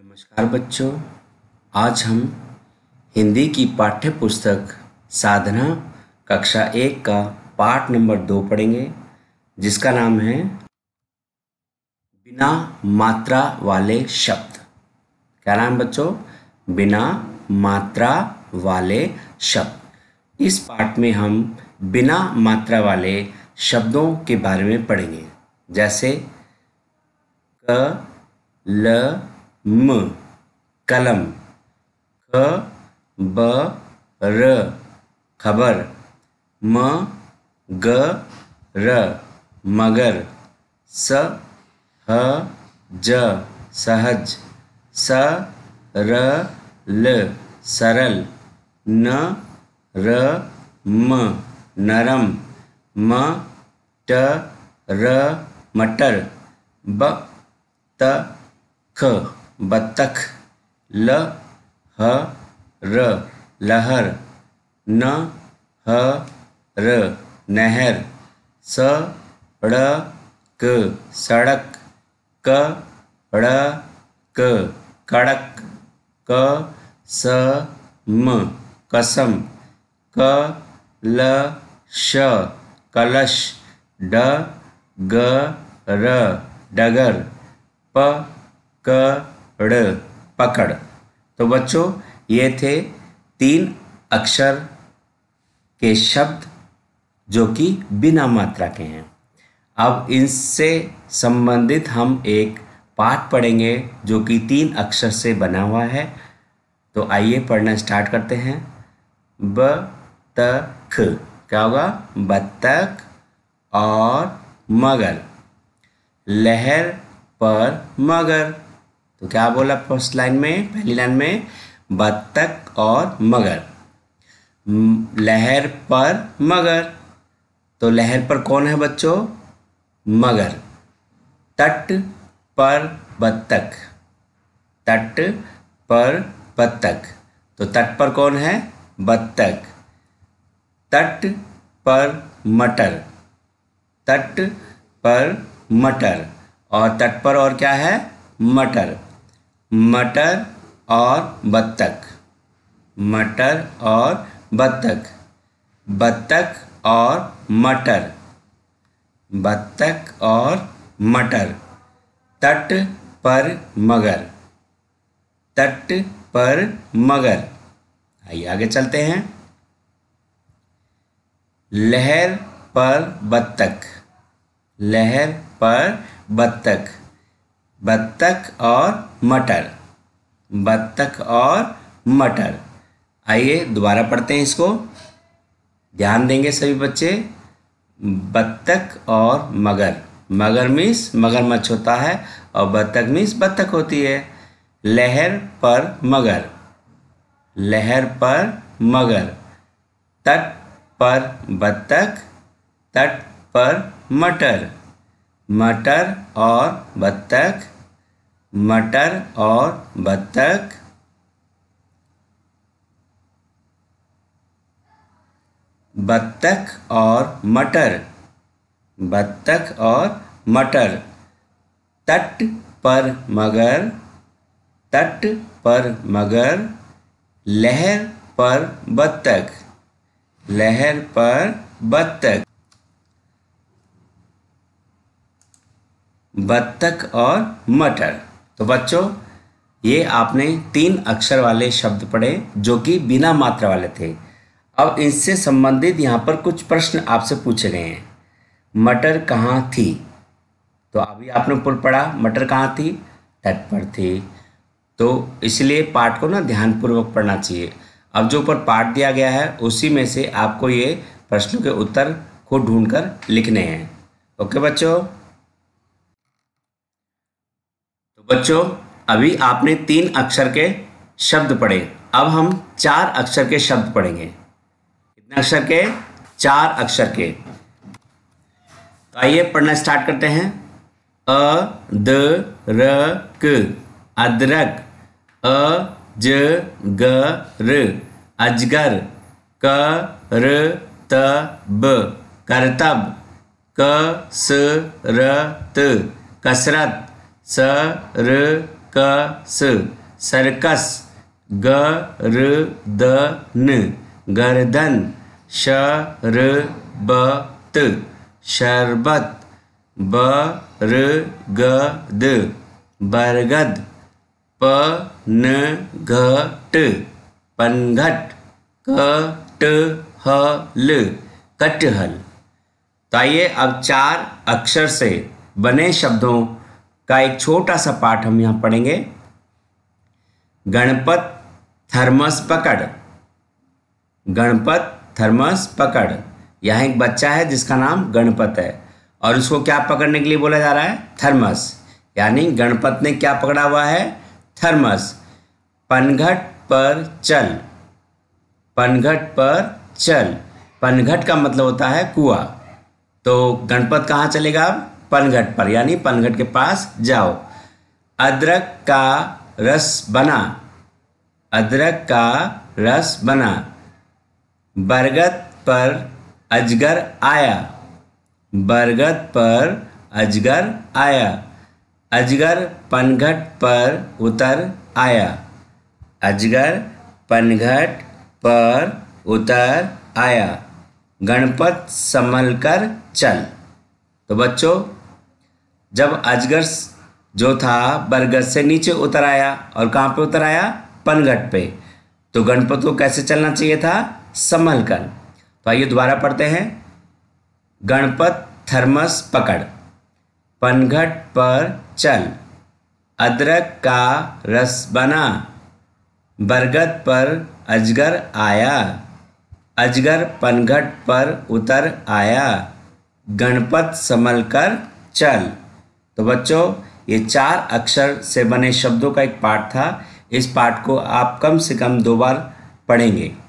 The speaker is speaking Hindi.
नमस्कार बच्चों आज हम हिंदी की पाठ्य पुस्तक साधना कक्षा एक का पाठ नंबर दो पढ़ेंगे जिसका नाम है बिना मात्रा वाले शब्द क्या नाम बच्चों बिना मात्रा वाले शब्द इस पाठ में हम बिना मात्रा वाले शब्दों के बारे में पढ़ेंगे जैसे क ल म कलम ख ब र खबर म ग र मगर स ह ज सहज स र ल सरल न र म नरम म ट र मटर ब त ख बत्तख ल ह र लहर न ह र नहर स ड़ क सड़क क ड़ क कड़क क स म कसम क ल श कलश ड ग र डगर प क ड़ पकड़ तो बच्चों ये थे तीन अक्षर के शब्द जो कि बिना मात्रा के हैं अब इनसे संबंधित हम एक पाठ पढ़ेंगे जो कि तीन अक्षर से बना हुआ है तो आइए पढ़ना स्टार्ट करते हैं ब त ख क्या होगा बत्तख और मगर लहर पर मगर तो क्या बोला फर्स्ट लाइन में पहली लाइन में बत्तख और मगर लहर पर मगर तो लहर पर कौन है बच्चों मगर तट पर बत्तख तट पर बत्तख तो तट पर कौन है बत्तख तट पर मटर तट पर मटर और तट पर और क्या है मटर मटर और बत्तख मटर और बत्तख बत्तख और मटर बत्तख और मटर तट पर मगर तट पर मगर आइए आगे चलते हैं लहर पर बत्तख लहर पर बत्तख बत्तख और मटर बत्तख और मटर आइए दोबारा पढ़ते हैं इसको ध्यान देंगे सभी बच्चे बत्तख और मगर मगर मीन्स मगरमच्छ होता है और बत्तख मिस बत्तख होती है लहर पर मगर लहर पर मगर तट पर बत्तख तट पर मटर मटर और बत्तख मटर और बत्तख बत्तख और मटर बत्तख और मटर तट पर मगर तट पर मगर लहर पर बत्तख लहर पर बत्तख बत्तख और मटर तो बच्चों ये आपने तीन अक्षर वाले शब्द पढ़े जो कि बिना मात्रा वाले थे अब इससे संबंधित यहाँ पर कुछ प्रश्न आपसे पूछे गए हैं मटर कहाँ थी तो अभी आपने पुल पढ़ा मटर कहाँ थी तट पर थी तो इसलिए पाठ को ना ध्यानपूर्वक पढ़ना चाहिए अब जो ऊपर पाठ दिया गया है उसी में से आपको ये प्रश्नों के उत्तर को ढूंढकर लिखने हैं ओके बच्चों बच्चों अभी आपने तीन अक्षर के शब्द पढ़े अब हम चार अक्षर के शब्द पढ़ेंगे कितने अक्षर के चार अक्षर के तो आइए पढ़ना स्टार्ट करते हैं अ द र क अदरक अ ज ग र अजगर क र त ब करतब क स र त कसरत स र क स सर्कस ग र द न गर्दन श र ब त शरबत ब र ग द बरगद प न ग ट पनघट क ट ह ल कटहल तो आइए अब चार अक्षर से बने शब्दों का एक छोटा सा पाठ हम यहाँ पढ़ेंगे गणपत थर्मस पकड़ गणपत थर्मस पकड़ यहाँ एक बच्चा है जिसका नाम गणपत है और उसको क्या पकड़ने के लिए बोला जा रहा है थर्मस यानी गणपत ने क्या पकड़ा हुआ है थर्मस पनघट पर चल पनघट पर चल पनघट का मतलब होता है कुआ तो गणपत कहाँ चलेगा अब पनघट पर यानी पनघट के पास जाओ अदरक का रस बना अदरक का रस बना बरगद पर अजगर आया बरगद पर अजगर आया अजगर पनघट पर उतर आया अजगर पनघट पर उतर आया गणपत संभल कर चल तो बच्चों जब अजगर जो था बरगद से नीचे उतर आया और कहाँ पे उतर आया पनघट पे तो गणपत को कैसे चलना चाहिए था संभल कर तो आइए दोबारा पढ़ते हैं गणपत थर्मस पकड़ पनघट पर चल अदरक का रस बना बरगद पर अजगर आया अजगर पनघट पर उतर आया गणपत संभल कर चल तो बच्चों ये चार अक्षर से बने शब्दों का एक पाठ था इस पाठ को आप कम से कम दो बार पढ़ेंगे